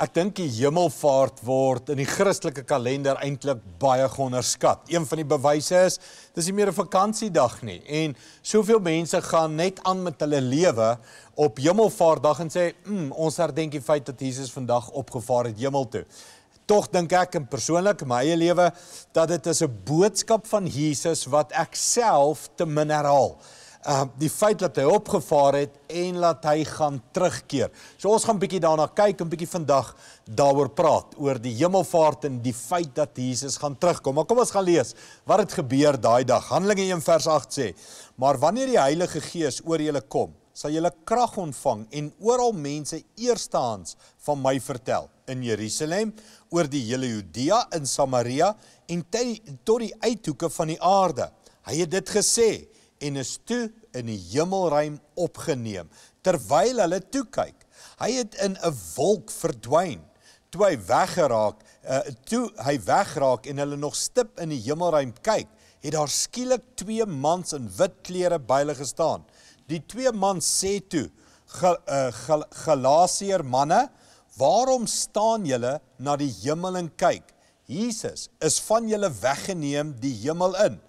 Ek dink die hemelvaart word in die Christelike kalender eintlik baie geonderskat. Een van die bewyse is dis nie meer 'n vakansiedag nie en soveel mense gaan net aan met hulle lewe op hemelvaartdag en sê, "Mm, ons herdenk die feit dat Jesus vandag opgevaar het hemel toe." Tog dink ek in persoonlik my eie lewe dat dit is 'n boodskap van Jesus wat ek self te min herhaal. Uh, die feit dat hy opgevaar het en laat hy gaan terugkeer. So ons gaan bietjie daarna kyk en bietjie vandag daaroor praat oor die hemelvaart en die feit dat Jesus gaan terugkom. Maar kom ons gaan lees wat het gebeur daai dag. Handelinge 1 vers 8 sê: "Maar wanneer die Heilige Gees oor julle kom, sal julle krag ontvang en oral mense eerstehands van my vertel in Jerusalem, oor die hele Judea en Samaria en tot die uithoeke van die aarde." Hy het dit gesê en is toe in die hemelruim opgeneem terwyl hulle toe kyk. Hy het in 'n wolk verdwyn toe hy weggeraak eh, toe hy wegraak en hulle nog stip in die hemelruim kyk het daar skielik twee mans in wit klere by hulle gestaan. Die twee mans sê toe: gal, uh, eh, gal, "Galasieer manne, waarom staan julle na die hemel en kyk? Jesus is van julle weggeneem die hemel in."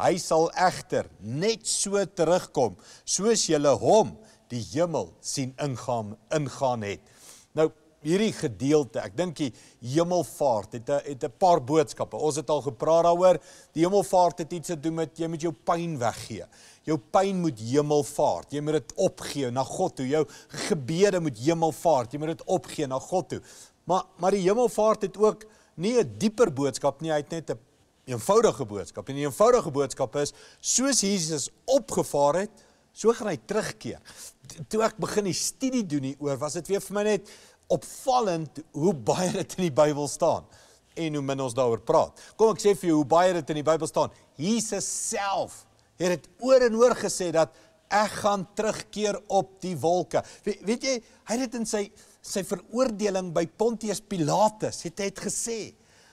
Hy sal egter net so terugkom soos julle hom die hemel sien ingaan ingaan het. Nou hierdie gedeelte, ek dink die hemelvaart het a, het 'n paar boodskappe. Ons het al gepraat daaroor. Die hemelvaart het iets te doen met jy moet jou pyn weggee. Jou pyn moet hemelvaart. Jy moet dit opgee na God toe. Jou gebede moet hemelvaart. Jy moet dit opgee na God toe. Maar maar die hemelvaart het ook nie 'n dieper boodskap nie. Hy het net 'n eenvoudige boodskap. En die eenvoudige boodskap is soos Jesus opgevaar het, so gaan hy terugkeer. Toe ek begin die studie doen hieroor, was dit weer vir my net opvallend hoe baie dit in die Bybel staan en hoe min ons daaroor praat. Kom ek sê vir jou hoe baie dit in die Bybel staan. Jesus self het dit oor en oor gesê dat ek gaan terugkeer op die wolke. We, weet jy, hy het dit in sy sy veroordeling by Pontius Pilatus het hy het gesê.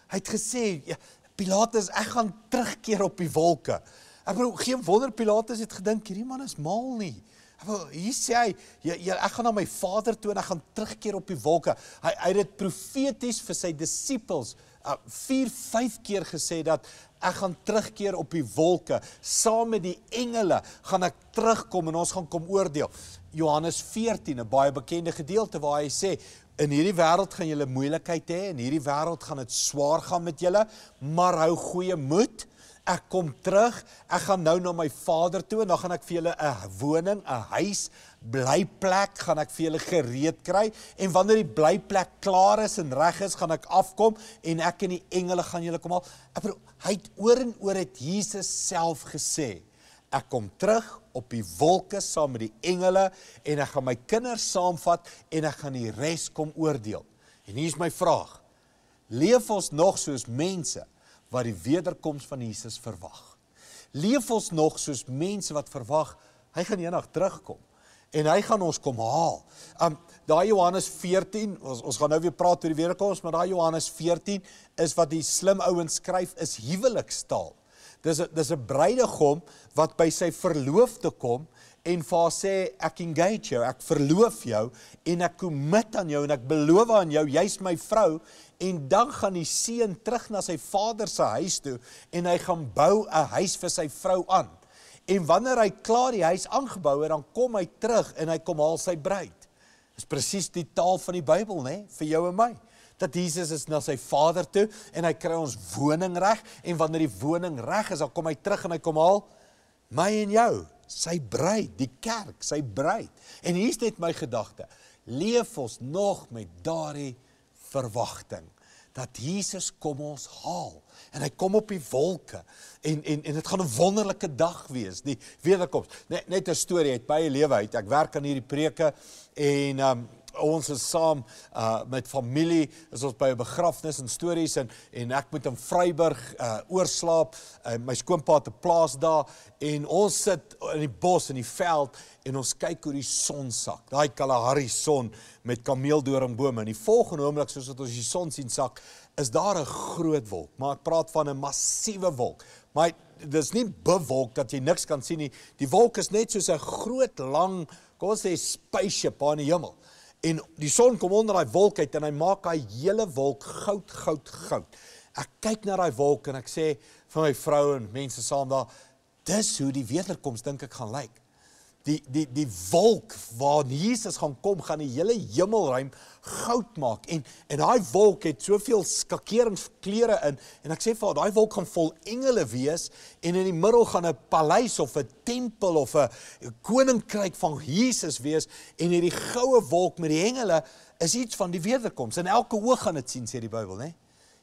Hy het gesê ja, Pilatus, ek gaan terugkeer op die wolke. Ek bedoel, geen wonder Pilatus het gedink hierdie man is mal nie. Maar hier sê hy, jy, jy, ek gaan na my Vader toe en ek gaan terugkeer op die wolke. Hy hy het dit profeties vir sy disippels 4 uh, 5 keer gesê dat ek gaan terugkeer op die wolke saam met die engele gaan ek terugkom en ons gaan kom oordeel. Johannes 14 'n baie bekende gedeelte waar hy sê in hierdie wêreld gaan julle moeilikheid hê en hierdie wêreld gaan dit swaar gaan met julle maar hou goeie moed. Ek kom terug. Ek gaan nou na my Vader toe en dan gaan ek vir julle 'n woning, 'n huis, blyplek gaan ek vir julle gereed kry en wanneer die blyplek klaar is en reg is, gaan ek afkom en ek en die engele gaan julle kom haal. Ek bedoel, hy het oor en oor het Jesus self gesê, ek kom terug op die wolke saam met die engele en ek gaan my kinders saamvat en ek gaan die res kom oordeel. En hier is my vraag. Leef ons nog soos mense wat die wederkoms van Jesus verwag? Leef ons nog soos mense wat verwag hy gaan eendag terugkom? en hy gaan ons kom haal. Um daai Johannes 14, ons ons gaan nou weer praat oor die wederkoms, maar daai Johannes 14 is wat die slim ouens skryf is huwelikstaal. Dis dis 'n bruidegom wat by sy verloofde kom en vir haar sê ek engage jou, ek verloof jou en ek commit aan jou en ek beloof aan jou jy's my vrou en dan gaan die seun terug na sy vader se huis toe en hy gaan bou 'n huis vir sy vrou aan. En wanneer hy klaar die huis aangebou het, dan kom hy terug en hy kom haal sy bruid. Dis presies die taal van die Bybel, nê, vir jou en my. Dat Jesus is na sy Vader toe en hy kry ons woning reg en wanneer die woning reg is, dan kom hy terug en hy kom haal my en jou, sy bruid, die kerk, sy bruid. En hier's net my gedagte. Leef ons nog met daardie verwagting dat Jesus kom ons haal en hy kom op die wolke en en en dit gaan 'n wonderlike dag wees die wederkoms net net 'n storie uit baie lewe uit ek werk aan hierdie preke en um, ons is saam uh met familie is ons by 'n begrafnis en stories en en ek moet in Vryburg uh oorslaap uh, my skoonpa te plaas daar en ons sit in die bos in die veld en ons kyk hoe die son sak daai Kalahari son met kameeldoringbome en die volgende oomblik soos wat ons die son sien sak is daar 'n groot wolk maar ek praat van 'n massiewe wolk maar dis nie bewolk dat jy niks kan sien nie die wolk is net soos 'n groot lang kom ons sê spaceship aan die hemel En die son kom onder daai wolk uit en hy maak daai hele wolk goud, goud, goud. Ek kyk na daai wolk en ek sê vir my vrou en mense saam daar, dis hoe die wederkoms dink ek gaan lyk. Like die die die wolk waarin Jesus gaan kom gaan die hele hemelruim goud maak en en daai wolk het soveel skakeringskleure in en ek sê vir daai wolk gaan vol engele wees en in die middel gaan 'n paleis of 'n tempel of 'n koninkryk van Jesus wees en hierdie goue wolk met die engele is iets van die wederkoms en elke oog gaan dit sien sê die Bybel nê nee?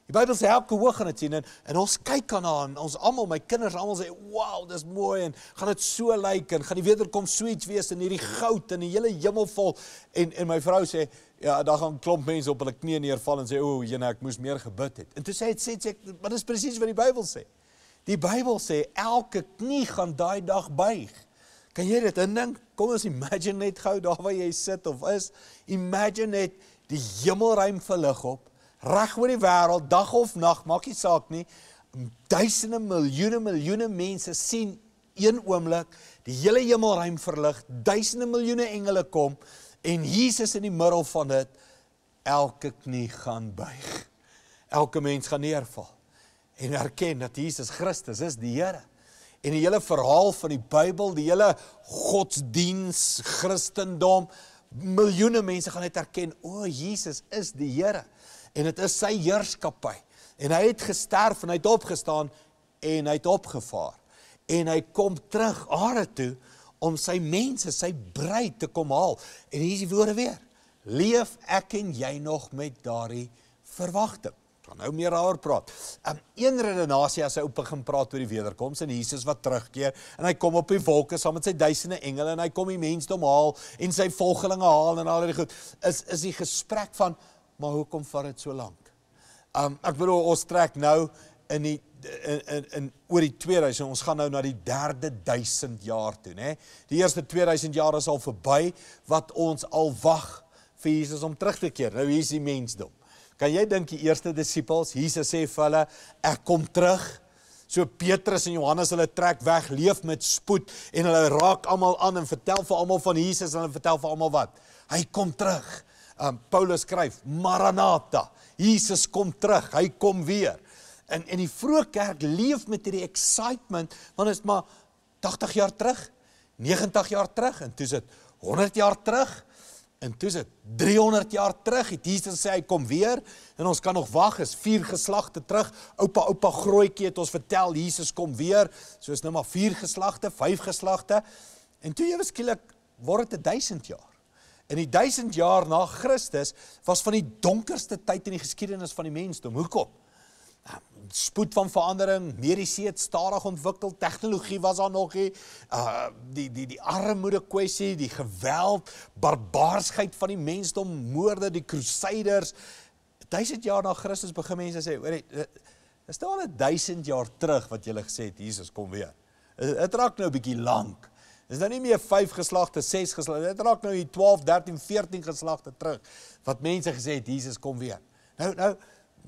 Die Bybel sê elke hoog gaan dit sien en, en ons kyk aan haar en ons almal my kinders almal sê wow dis mooi en gaan dit so lyk like, en gaan die wederkoms sweet wees in hierdie goud en die hele hemel vol en en my vrou sê ja daar gaan klomp mense op hulle knieë neerval en sê o oh, jene ek moes meer gebid het. En toe sê hy sê sê wat is presies wat die Bybel sê? Die Bybel sê elke knie gaan daai dag buig. Kan jy dit indink? Kom ons imagine net gou daar waar jy sit of is. Imagine net die hemelruim verlig op reg oor die wêreld dag of nag, maak nie saak nie. Duisende miljoene miljoene mense sien een oomblik die hele hemelruim verlig, duisende miljoene engele kom en Jesus in die middel van dit elke knie gaan buig. Elke mens gaan neerval en erken dat Jesus Christus is die Here. En die hele verhaal van die Bybel, die hele godsdienst, Christendom, miljoene mense gaan dit erken, o Jesus is die Here en dit is sy heerskappy. En hy het gesterf en hy het opgestaan en hy het opgevaar. En hy kom terug aarde toe om sy mense, sy bruid te kom haal. En hier is die woorde weer. Leef ek en jy nog met daardie verwagting? Gaan nou meer daaroor praat. Um, een redenasie as hy op begin praat oor die wederkoms en Jesus wat terugkeer en hy kom op die wolke saam met sy duisende engele en hy kom die mense omhaal en sy volgelinge haal en al hierdie goed is is die gesprek van maar hoekom vat dit so lank? Um ek bedoel ons trek nou in die in in, in oor die 2000 ons gaan nou na die 3000 jaar toe, nê? Die eerste 2000 jaar is al verby wat ons al wag vir Jesus om terug te keer. Nou hier is die mensdom. Kan jy dink die eerste disippels, Jesus sê vir hulle, ek kom terug. So Petrus en Johannes hulle trek weg, leef met spoed en hulle raak almal aan en vertel vir almal van Jesus en hulle vertel vir almal wat? Hy kom terug um, Paulus skryf, Maranatha, Jesus kom terug, hy kom weer. En en die vroeë kerk leef met hierdie excitement want dit is maar 80 jaar terug, 90 jaar terug en toe is dit 100 jaar terug en toe is dit 300 jaar terug. Het Jesus sê hy kom weer en ons kan nog wag, is vier geslagte terug. Oupa, oupa grootjie het ons vertel Jesus kom weer. So is nou maar vier geslagte, vyf geslagte. En toe ewe skielik word dit 1000 jaar in die duisend jaar na Christus was van die donkerste tyd in die geskiedenis van die mensdom. Hoekom? Nou, spoed van verandering, mediese het stadig ontwikkel, tegnologie was daar nog nie. Uh die die die armoede kwessie, die geweld, barbaarsheid van die mensdom, moorde, die kruisiders. 1000 jaar na Christus begin mense sê, hoor, is dit nou al 1000 jaar terug wat jy gelees het Jesus kom weer. Dit raak nou 'n bietjie lank. Dis nou nie meer 5 geslagte, 6 geslagte. Dit raak nou hier 12, 13, 14 geslagte terug wat mense gesê het Jesus kom weer. Nou nou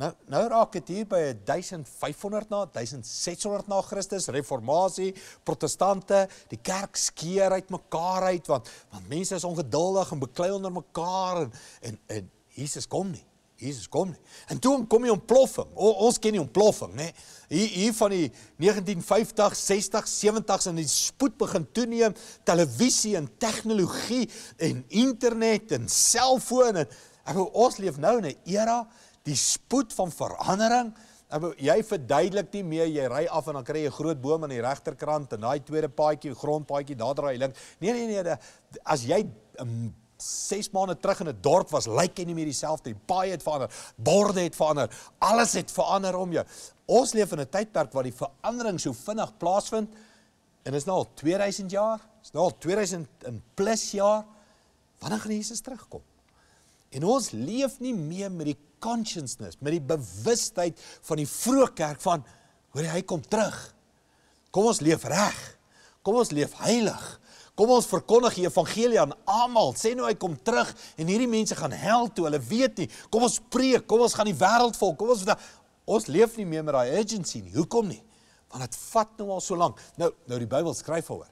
nou nou raak dit hier by 1500 na 1600 na Christus, reformatie, protestante, die kerk skeer uitmekaar uit want want mense is ongeduldig en beklei onder mekaar en en, en Jesus kom nie. Jesus kom nie. En toe kom die ontploffing. O, ons ken die ontploffing, né? Hier hier van die 1950s, 60s, 70s en die spoed begin toeneem, televisie en tegnologie en internet en selfone. Ek wou ons leef nou in 'n era die spoed van verandering. Ek wou jy verduidelik nie meer jy ry af en dan kry jy 'n groot boom aan die regterkant en daai tweede paadjie, grondpaadjie daar draai links. Nee nee nee, de, as jy 'n um, 6 maande terug in 'n dorp was, lyk like jy nie meer dieselfde nie. Baie het verander. Borde het verander. Alles het verander om jou. Ons leef in 'n tydperk waar die verandering so vinnig plaasvind. En dit is nou al 2000 jaar. Dit is nou al 2000 en plus jaar wanneer gaan Jesus terugkom? En ons leef nie meer met die consciousness, met die bewustheid van die vroeë kerk van hoor hy kom terug. Kom ons leef reg. Kom ons leef heilig. Kom ons verkondig die evangelie aan almal. Sê nou hy kom terug en hierdie mense gaan hel toe. Hulle weet nie. Kom ons preek. Kom ons gaan die wêreld vol. Kom ons ons leef nie meer met daai urgency nie. Hoekom nie? Want dit vat nou al so lank. Nou nou die Bybel skryf oor.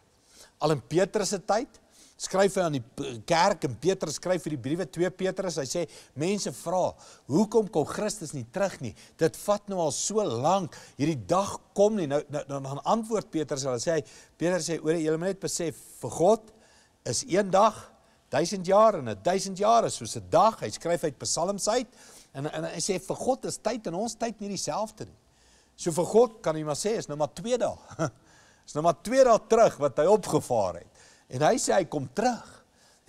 Al in Petrus se tyd skryf hy aan die kerk en Petrus skryf hierdie briewe 2 Petrus hy sê mense vra hoekom kom Christus nie terug nie dit vat nou al so lank hierdie dag kom nie nou nou, nou dan nou, nou antwoord Petrus hy sê Petrus sê oor julle moet net besef vir God is een dag 1000 jaar en 1000 jaar is soos 'n dag hy skryf uit psalms uit en, en hy sê vir God is tyd en ons tyd nie dieselfde nie so vir God kan jy maar sê is nou maar 2 dae is nou maar 2 dae terug wat hy opgevaar het En hy sê hy kom terug.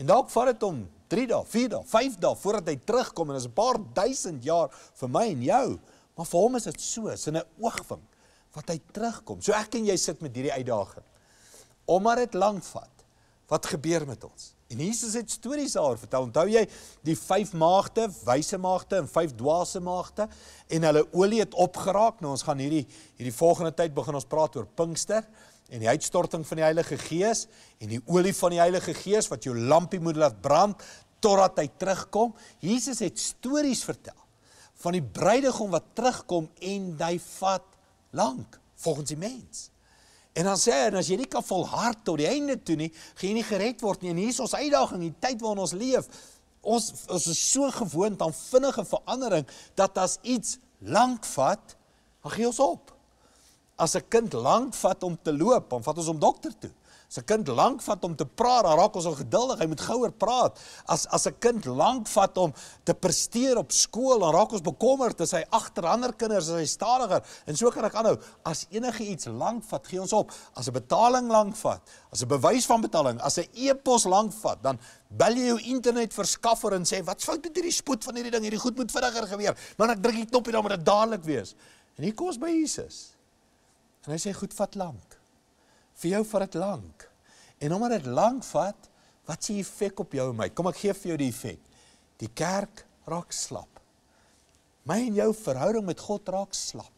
En dalk vat dit hom 3 dae, 4 dae, 5 dae voordat hy terugkom en dis 'n paar duisend jaar vir my en jou. Maar vir hom is dit so, is 'n oogwink wat hy terugkom. So ek en jy sit met hierdie uitdaging. Omdat dit lank vat, wat gebeur met ons? En Jesus het stories daar vertel. Onthou jy die vyf maagde, wyse maagde en vyf dwaase maagde en hulle olie het opgeraak. Nou ons gaan hierdie hierdie volgende tyd begin ons praat oor Pinkster en die uitstorting van die Heilige Gees en die olie van die Heilige Gees wat jou lampie moet laat brand totdat hy terugkom. Jesus het stories vertel van die bruidegom wat terugkom en hy vat lank volgens die mens. En dan sê hy, as jy nie kan volhard tot die einde toe nie, gaan jy nie gered word nie. En hier is ons uitdaging, die tyd waarin ons leef. Ons ons is so gewoond aan vinnige verandering dat as iets lank vat, dan gee ons op as 'n kind lank vat om te loop, dan vat ons hom dokter toe. As 'n kind lank vat om te praat, dan raak ons al geduldig. Hy moet gouer praat. As as 'n kind lank vat om te presteer op skool, dan raak ons bekommerd as hy agterander kinders as hy stadiger. En so kan ek aanhou. As enige iets lank vat, gee ons op. As 'n betaling lank vat, as 'n bewys van betaling, as 'n e-pos lank vat, dan bel jy jou internetverskaffer en sê, "Wat s'fout met hierdie spoed van hierdie ding? Hierdie goed moet vinniger gebeur." Maar ek druk die knoppie dan moet dit dadelik wees. En hier kom ons by Jesus. En hy sê goed vat lank. Vir jou vat dit lank. En omdat dit lank vat, wat sê effek op jou en my? Kom ek gee vir jou die effek. Die kerk raak slap. My en jou verhouding met God raak slap.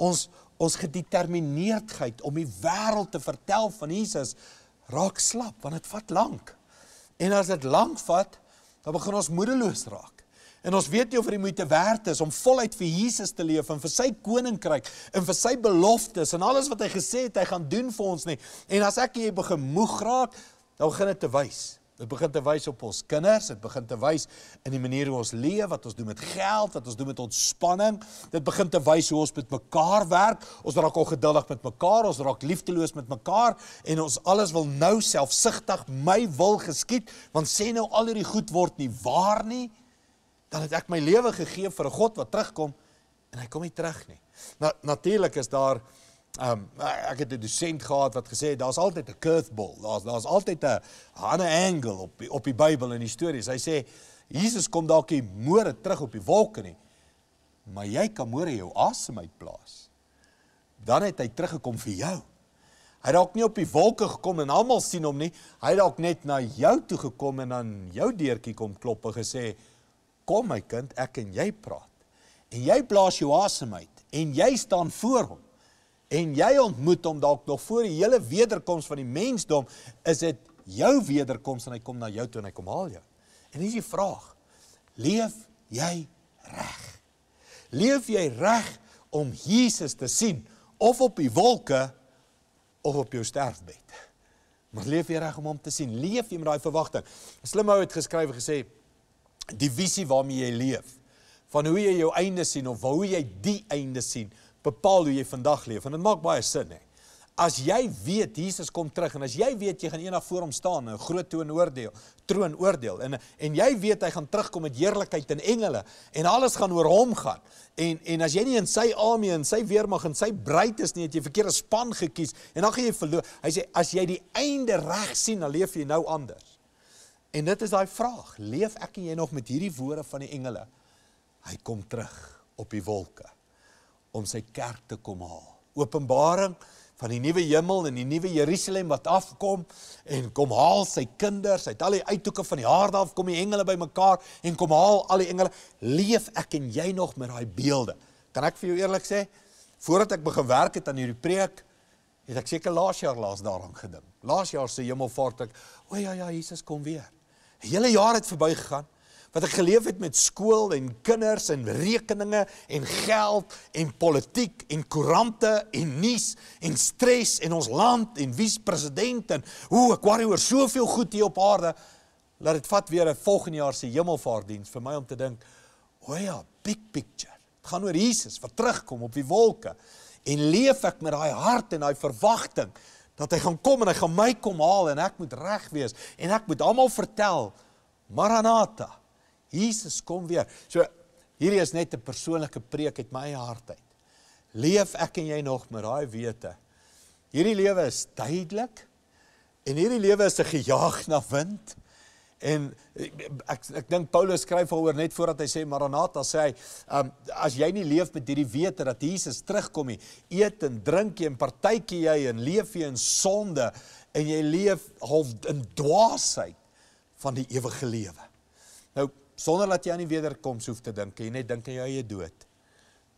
Ons ons gedetermineerdheid om die wêreld te vertel van Jesus raak slap want dit vat lank. En as dit lank vat, dan begin ons moedeloos raak. En ons weet nie of er dit moeite werd is om voluit vir Jesus te leef en vir sy koninkryk en vir sy beloftes en alles wat hy gesê het hy gaan doen vir ons nie. En as ek jy begin moeg raak, dan begin dit te wys. Dit begin te wys op ons kinders, dit begin te wys in die manier hoe ons leef, wat ons doen met geld, wat ons doen met ontspanning. Dit begin te wys hoe ons met mekaar werk. Ons raak ongeduldig met mekaar, ons raak liefdeloos met mekaar en ons alles wil nou selfsugtig my wil geskied, want sê nou al hierdie goed word nie waar nie dan het ek my lewe gegee vir 'n God wat terugkom en hy kom nie terug nie. Nou natuurlik is daar ehm um, ek het 'n dosent gehad wat gesê daar's altyd 'n curveball. Daar's daar's altyd 'n ander angle op die, op die Bybel en die stories. Hy sê Jesus kom dalk nie môre terug op die wolke nie. Maar jy kan môre jou asem uitblaas. Dan het hy teruggekom vir jou. Hy het dalk nie op die wolke gekom en almal sien hom nie. Hy het dalk net na jou toe gekom en aan jou deurtjie kom klop en gesê, kom my kind, ek en jy praat. En jy blaas jou asem uit en jy staan voor hom. En jy ontmoet hom dalk nog voor die hele wederkoms van die mensdom, is dit jou wederkoms en hy kom na jou toe en hy kom haal jou. En dis die vraag. Leef jy reg? Leef jy reg om Jesus te sien of op die wolke of op jou sterfbed? Maar leef jy reg om hom te sien? Leef jy met daai verwagting? 'n Slim ou het geskryf en gesê: die visie waarmee jy leef, van hoe jy jou einde sien of hoe jy die einde sien, bepaal hoe jy vandag leef. En dit maak baie sin hè. As jy weet Jesus kom terug en as jy weet jy gaan eendag voor hom staan in 'n groot toonoordeel, troonoordeel en en jy weet hy gaan terugkom met heerlikheid en engele en alles gaan oor hom gaan. En en as jy nie in sy armee en sy weermag en sy breed is nie, het jy verkeerde span gekies en dan gaan jy verloor. Hy sê as jy die einde reg sien, dan leef jy nou anders. En dit is daai vraag, leef ek en jy nog met hierdie woorde van die engele? Hy kom terug op die wolke om sy kerk te kom haal. Openbaring van die nuwe hemel en die nuwe Jerusalem wat afkom en kom haal sy kinders uit al die uithoeke van die aarde af kom die engele bymekaar en kom haal al die engele. Leef ek en jy nog met daai beelde? Kan ek vir jou eerlik sê, voordat ek begin werk het aan hierdie preek, het ek seker laas jaar laas daaraan gedink. Laas jaar se hemelvaart ek, o ja ja, Jesus kom weer hele jaar het verbygegaan wat ek geleef het met skool en kinders en rekeninge en geld en politiek en koerante en nuus en stres en ons land en wie's president en hoe ek worry oor soveel goed hier op aarde laat dit vat weer 'n volgende jaar se hemelvaartdiens vir my om te dink o ja big picture dit gaan oor Jesus wat terugkom op die wolke en leef ek met daai hart en daai verwagting dat hy gaan kom en hy gaan my kom haal en ek moet reg wees en ek moet almal vertel Maranatha Jesus kom weer. So hierdie is net 'n persoonlike preek uit my hart uit. Leef ek en jy nog met daai wete. Hierdie lewe is tydelik en hierdie lewe is 'n gejaag na wind. En eh, ek ek dink Paulus skryf daaroor net voordat hy sê Maranatha sê hy um, as jy nie leef met hierdie wete dat Jesus terugkom nie, eet en drink jy en partytjie jy en leef jy in sonde en jy leef half in dwaasheid van die ewige lewe. Nou sonder dat jy aan die wederkoms hoef te dink, jy net dink aan jou eie dood.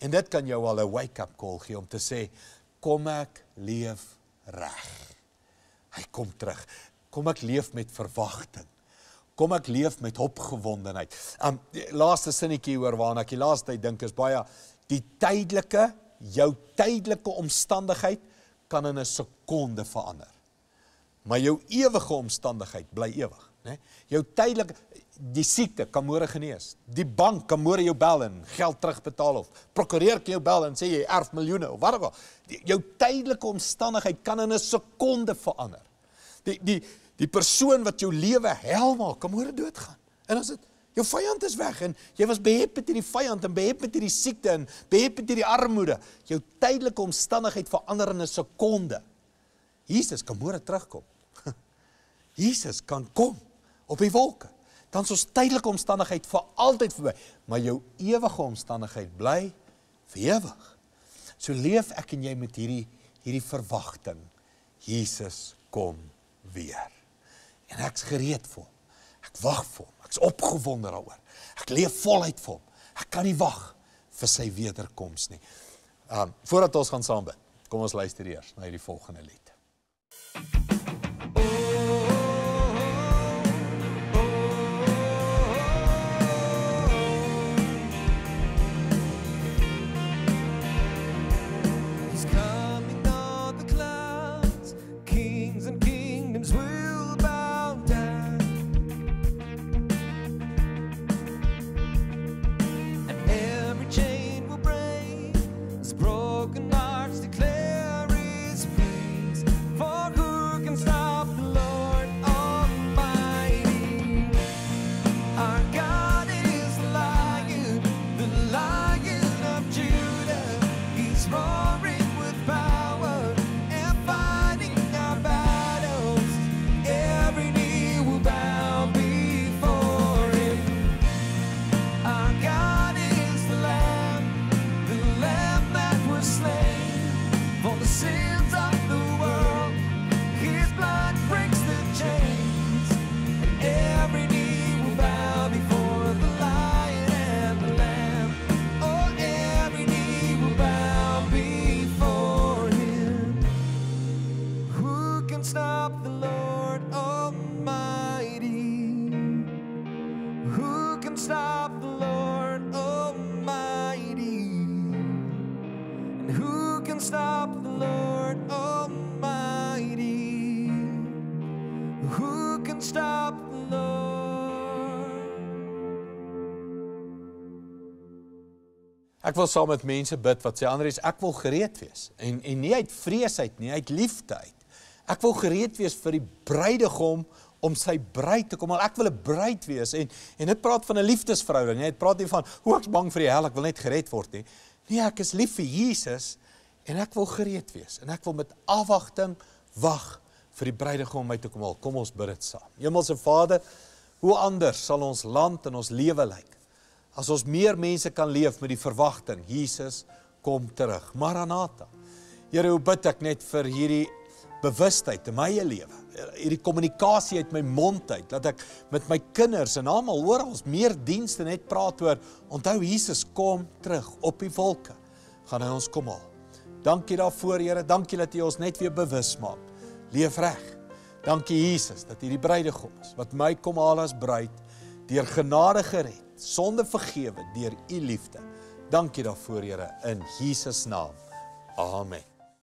En dit kan jou al 'n wake-up call gee om te sê kom ek leef reg. Hy kom terug. Kom ek leef met verwagting kom ek leef met opgewondenheid. Um laaste sinnetjie oor waarna ek die laaste tyd dink is baie die tydelike jou tydelike omstandigheid kan in 'n sekonde verander. Maar jou ewige omstandigheid bly ewig, né? Jou tydelik die siekte kan môre genees. Die bank kan môre jou bel en geld terugbetaal of prokureur kan jou bel en sê jy erf miljoene of wat ook al. Jou tydelike omstandigheid kan in 'n sekonde verander. Die die Die persoon wat jou lewe hel maak, kan môre doodgaan. En as dit jou vyand is weg en jy was behep met hierdie vyand en behep met hierdie siekte en behep met hierdie armoede, jou tydelike omstandigheid verander in 'n sekonde. Jesus kan môre terugkom. Jesus kan kom op die wolke. Dan sou tydelike omstandigheid vir altyd verby, maar jou ewige omstandigheid bly vir ewig. So leef ek en jy met hierdie hierdie verwagting. Jesus kom weer. En ek's gereed vir hom. Ek wag vir hom. Ek's opgewonde daaroor. Ek leef voluit vir hom. Ek kan nie wag vir sy wederkoms nie. Um voordat ons gaan saam bid, kom ons luister eers na hierdie volgende lied. Thank you. Ek wil saam met mense bid wat sê Andreus, ek wil gereed wees. En en nie uit vrees uit nie, uit liefde uit. Ek wil gereed wees vir die bruidegom om sy bruid te kom al ek wil 'n bruid wees en en dit praat van 'n liefdesverhouding nie dit praat nie van hoe ek bang vir die hel ek wil net gered word nie nee ek is lief vir Jesus en ek wil gereed wees en ek wil met afwagting wag vir die bruidegom om my te kom al kom ons bid dit saam Hemelse Vader hoe anders sal ons land en ons lewe lyk like? as ons meer mense kan leef met die verwagting Jesus kom terug. Maranatha. Here, hoe bid ek net vir hierdie bewustheid in my lewe. Hierdie kommunikasie uit my mond uit dat ek met my kinders en almal oral meer dienste net praat oor onthou Jesus kom terug op die wolke. Gaan hy ons kom haal. Dankie daarvoor, Here. Dankie dat U ons net weer bewus maak. Leef reg. Dankie Jesus dat U die bruidegom is wat my kom haal as bruid deur genade gered sonde vergewe deur u liefde. Dankie daarvoor, Here, in Jesus naam. Amen.